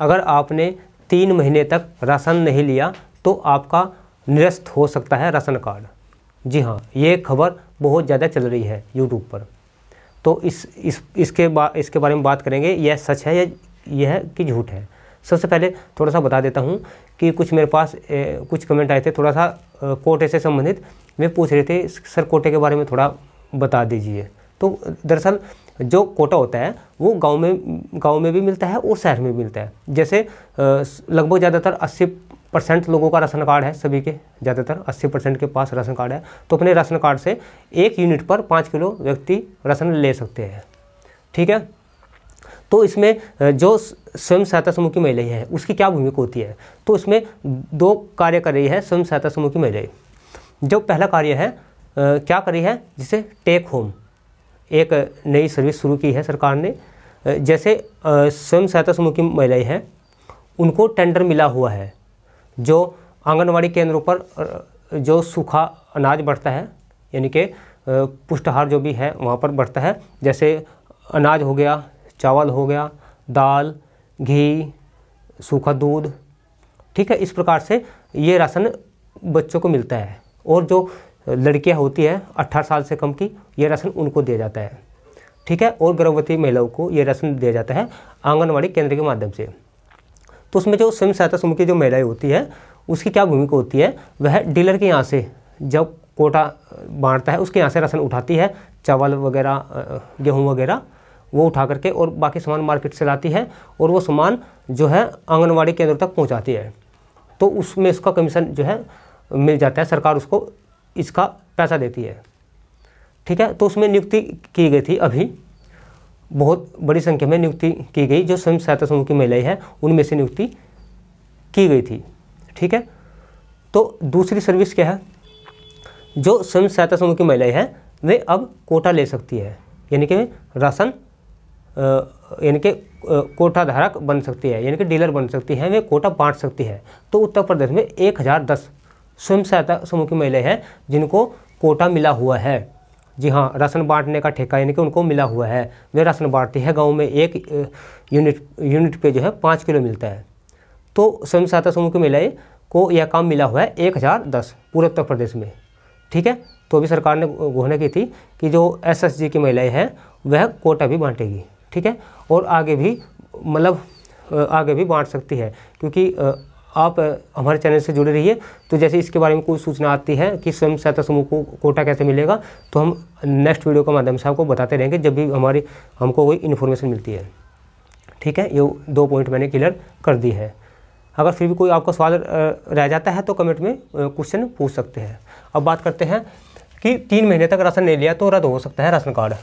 अगर आपने तीन महीने तक राशन नहीं लिया तो आपका निरस्त हो सकता है राशन कार्ड जी हाँ ये खबर बहुत ज़्यादा चल रही है यूट्यूब पर तो इस इस इसके बा इसके बारे में बात करेंगे यह सच है या यह कि झूठ है सबसे पहले थोड़ा सा बता देता हूँ कि कुछ मेरे पास ए, कुछ कमेंट आए थे थोड़ा सा कोटे से संबंधित मैं पूछ रहे थे सर कोटे के बारे में थोड़ा बता दीजिए तो दरअसल जो कोटा होता है वो गांव में गांव में भी मिलता है और शहर में भी मिलता है जैसे लगभग ज़्यादातर 80 परसेंट लोगों का राशन कार्ड है सभी के ज़्यादातर 80 परसेंट के पास राशन कार्ड है तो अपने राशन कार्ड से एक यूनिट पर पाँच किलो व्यक्ति राशन ले सकते हैं ठीक है तो इसमें जो स्वयं सहायता समूह की महिलाएं हैं उसकी क्या भूमिका होती है तो इसमें दो कार्य कर रही है स्वयं सहायता समूह की महिलाएं जो पहला कार्य है क्या कर रही है जिसे टेक होम एक नई सर्विस शुरू की है सरकार ने जैसे स्वयं सहायता समूह की महिलाएँ हैं उनको टेंडर मिला हुआ है जो आंगनवाड़ी केंद्रों पर जो सूखा अनाज बढ़ता है यानी कि पुष्टाहार जो भी है वहाँ पर बढ़ता है जैसे अनाज हो गया चावल हो गया दाल घी सूखा दूध ठीक है इस प्रकार से ये राशन बच्चों को मिलता है और जो लड़कियां होती है अट्ठारह साल से कम की ये राशन उनको दिया जाता है ठीक है और गर्भवती महिलाओं को ये राशन दिया जाता है आंगनबाड़ी केंद्र के माध्यम से तो उसमें जो स्वयं सहायता समूह की जो महिलाएं होती है उसकी क्या भूमिका होती है वह डीलर के यहाँ से जब कोटा बांटता है उसके यहाँ से राशन उठाती है चावल वगैरह गेहूँ वगैरह वो उठा करके और बाकी सामान मार्केट से लाती है और वो सामान जो है आंगनवाड़ी केंद्र तक पहुँचाती है तो उसमें उसका कमीशन जो है मिल जाता है सरकार उसको इसका पैसा देती है ठीक है तो उसमें नियुक्ति की गई थी अभी बहुत बड़ी संख्या में नियुक्ति की गई जो स्वयं सहायता समूह की महिलाएं हैं उनमें से नियुक्ति की गई थी ठीक है तो दूसरी सर्विस क्या है जो स्वयं सहायता समूह की महिलाएं हैं वे अब कोटा ले सकती है यानी कि राशन यानी कि कोटा धारक बन सकती है यानी कि डीलर बन सकती है वे कोटा बांट सकती है तो उत्तर प्रदेश में एक हज़ार दस स्वयं सहायता समूह की महिलाएं हैं जिनको कोटा मिला हुआ है जी हाँ राशन बांटने का ठेका यानी कि उनको मिला हुआ है वे राशन बांटती है गांव में एक यूनिट यूनिट पे जो है पाँच किलो मिलता है तो स्वयं सहायता समूह की महिलाएं को यह काम मिला हुआ है एक हज़ार दस पूरे उत्तर प्रदेश में ठीक है तो भी सरकार ने घोषणा की थी कि जो जी की महिलाएँ हैं वह कोटा भी बांटेगी ठीक है और आगे भी मतलब आगे भी बांट सकती है क्योंकि आप हमारे चैनल से जुड़े रहिए तो जैसे इसके बारे में कोई सूचना आती है कि स्वयं सहायता समूह को कोटा कैसे मिलेगा तो हम नेक्स्ट वीडियो के माध्यम से आपको बताते रहेंगे जब भी हमारी हमको कोई इन्फॉर्मेशन मिलती है ठीक है ये दो पॉइंट मैंने क्लियर कर दी है अगर फिर भी कोई आपका सवाल रह जाता है तो कमेंट में क्वेश्चन पूछ सकते हैं अब बात करते हैं कि तीन महीने तक राशन नहीं लिया तो रद्द हो सकता है राशन कार्ड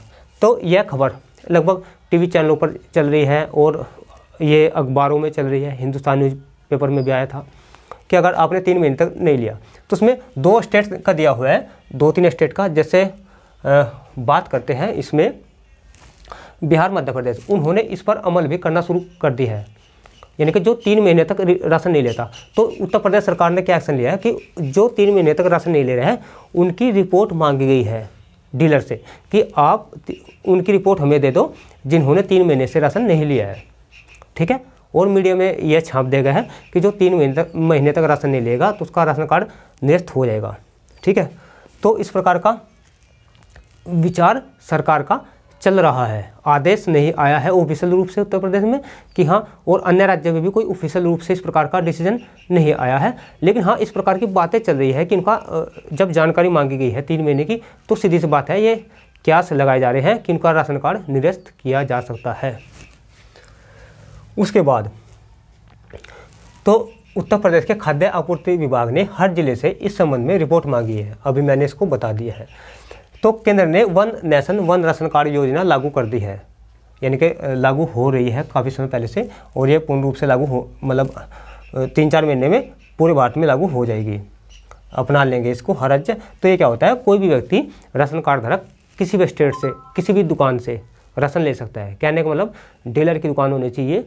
तो यह खबर लगभग टीवी चैनलों पर चल रही है और ये अखबारों में चल रही है हिंदुस्तान न्यूज़ पेपर में भी आया था कि अगर आपने तीन महीने तक नहीं लिया तो उसमें दो स्टेट का दिया हुआ है दो तीन स्टेट का जैसे बात करते हैं इसमें बिहार मध्य प्रदेश उन्होंने इस पर अमल भी करना शुरू कर दिया है यानी कि जो तीन महीने तक राशन नहीं लेता तो उत्तर प्रदेश सरकार ने क्या एक्शन लिया है कि जो तीन महीने तक राशन नहीं ले रहे हैं उनकी रिपोर्ट मांगी गई है डीलर से कि आप उनकी रिपोर्ट हमें दे दो जिन्होंने तीन महीने से राशन नहीं लिया है ठीक है और मीडिया में यह छाप दिया गया है कि जो तीन महीने तक महीने तक राशन नहीं लेगा तो उसका राशन कार्ड निरस्त हो जाएगा ठीक है तो इस प्रकार का विचार सरकार का चल रहा है आदेश नहीं आया है ऑफिशियल रूप से उत्तर प्रदेश में कि हाँ और अन्य राज्यों में भी कोई ऑफिशियल रूप से इस प्रकार का डिसीजन नहीं आया है लेकिन हाँ इस प्रकार की बातें चल रही है कि उनका जब जानकारी मांगी गई है तीन महीने की तो सीधी सी बात है ये क्यास लगाए जा रहे हैं कि उनका राशन कार्ड निरस्त किया जा सकता है उसके बाद तो उत्तर प्रदेश के खाद्य आपूर्ति विभाग ने हर जिले से इस संबंध में रिपोर्ट मांगी है अभी मैंने इसको बता दिया है तो केंद्र ने one nation one ration card योजना लागू कर दी है यानी कि लागू हो रही है काफ़ी समय पहले से और ये पूर्ण रूप से लागू हो मतलब तीन चार महीने में पूरे भारत में लागू हो जाएगी अपना लेंगे इसको हर राज्य तो ये क्या होता है कोई भी व्यक्ति राशन कार्ड धारक किसी भी स्टेट से किसी भी दुकान से राशन ले सकता है कहने का मतलब डीलर की दुकान होनी चाहिए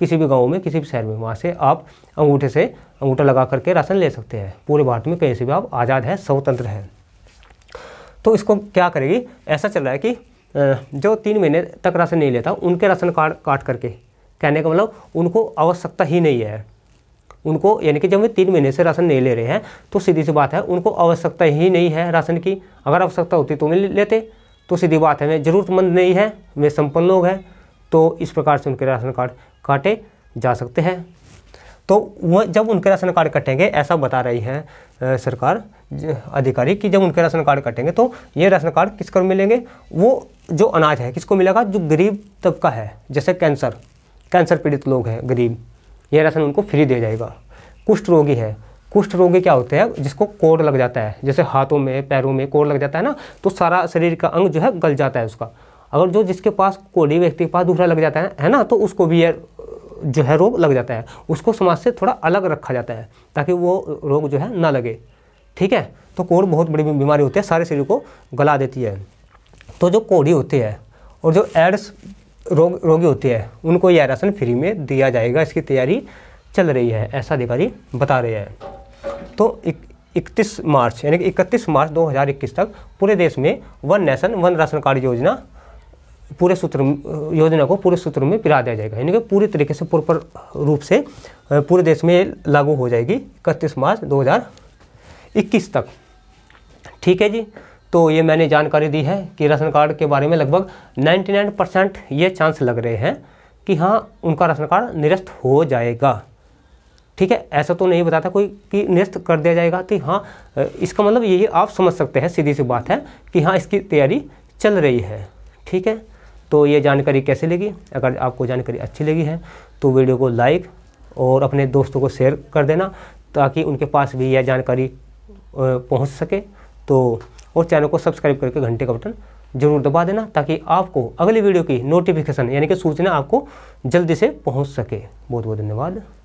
किसी भी गाँव में किसी भी शहर में वहाँ से आप अंगूठे से अंगूठा लगा करके राशन ले सकते हैं पूरे भारत में कहीं से भी आप आज़ाद हैं स्वतंत्र हैं तो इसको क्या करेगी ऐसा चल रहा है कि जो तीन महीने तक राशन नहीं लेता उनके राशन कार्ड काट करके कहने का मतलब उनको आवश्यकता ही नहीं है उनको यानी कि जब वे तीन महीने से राशन नहीं ले रहे हैं तो सीधी सी बात है उनको आवश्यकता ही नहीं है राशन की अगर आवश्यकता होती तो वे लेते तो सीधी बात है वे ज़रूरतमंद नहीं है वे संपन्न लोग हैं तो इस प्रकार से उनके राशन कार्ड काटे जा सकते हैं तो वह जब उनके राशन कार्ड कटेंगे ऐसा बता रही है सरकार अधिकारी कि जब उनके राशन कार्ड कटेंगे तो ये राशन कार्ड किसको मिलेंगे वो जो अनाज है किसको मिलेगा जो गरीब तबका है जैसे कैंसर कैंसर पीड़ित लोग हैं गरीब ये राशन उनको फ्री दिया जाएगा कुष्ठ रोगी है कुष्ठ रोगी क्या होते हैं जिसको कोड़ लग जाता है जैसे हाथों में पैरों में कोड़ लग जाता है ना तो सारा शरीर का अंग जो है गल जाता है उसका अगर जो जिसके पास कोड़ी व्यक्ति के पास दूसरा लग जाता है है ना तो उसको भी ये जो है रोग लग जाता है उसको समाज से थोड़ा अलग रखा जाता है ताकि वो रोग जो है ना लगे ठीक है तो कोढ़ बहुत बड़ी बीमारी होती है सारे शरीर को गला देती है तो जो कोढ़ी होती है और जो एड्स रोग रोगी होती है उनको यह राशन फ्री में दिया जाएगा इसकी तैयारी चल रही है ऐसा अधिकारी बता रहे हैं तो इकतीस मार्च यानी कि इकतीस मार्च 2021 तक पूरे देश में one nation one ration card योजना पूरे सूत्र योजना को पूरे सूत्र में पिरा दिया जाएगा यानी कि पूरी तरीके से प्रॉपर रूप से पूरे देश में लागू हो जाएगी इकतीस मार्च 2021 तक ठीक है जी तो ये मैंने जानकारी दी है कि राशन कार्ड के बारे में लगभग 99 परसेंट ये चांस लग रहे हैं कि हाँ उनका राशन कार्ड निरस्त हो जाएगा ठीक है ऐसा तो नहीं बताता कोई कि निरस्त कर दिया जाएगा तो हाँ इसका मतलब यही आप समझ सकते हैं सीधी सी बात है कि हाँ इसकी तैयारी चल रही है ठीक है तो ये जानकारी कैसे लगी अगर आपको जानकारी अच्छी लगी है तो वीडियो को लाइक और अपने दोस्तों को शेयर कर देना ताकि उनके पास भी यह जानकारी पहुंच सके तो और चैनल को सब्सक्राइब करके घंटे का बटन जरूर दबा देना ताकि आपको अगली वीडियो की नोटिफिकेशन यानी कि सूचना आपको जल्दी से पहुंच सके बहुत बहुत धन्यवाद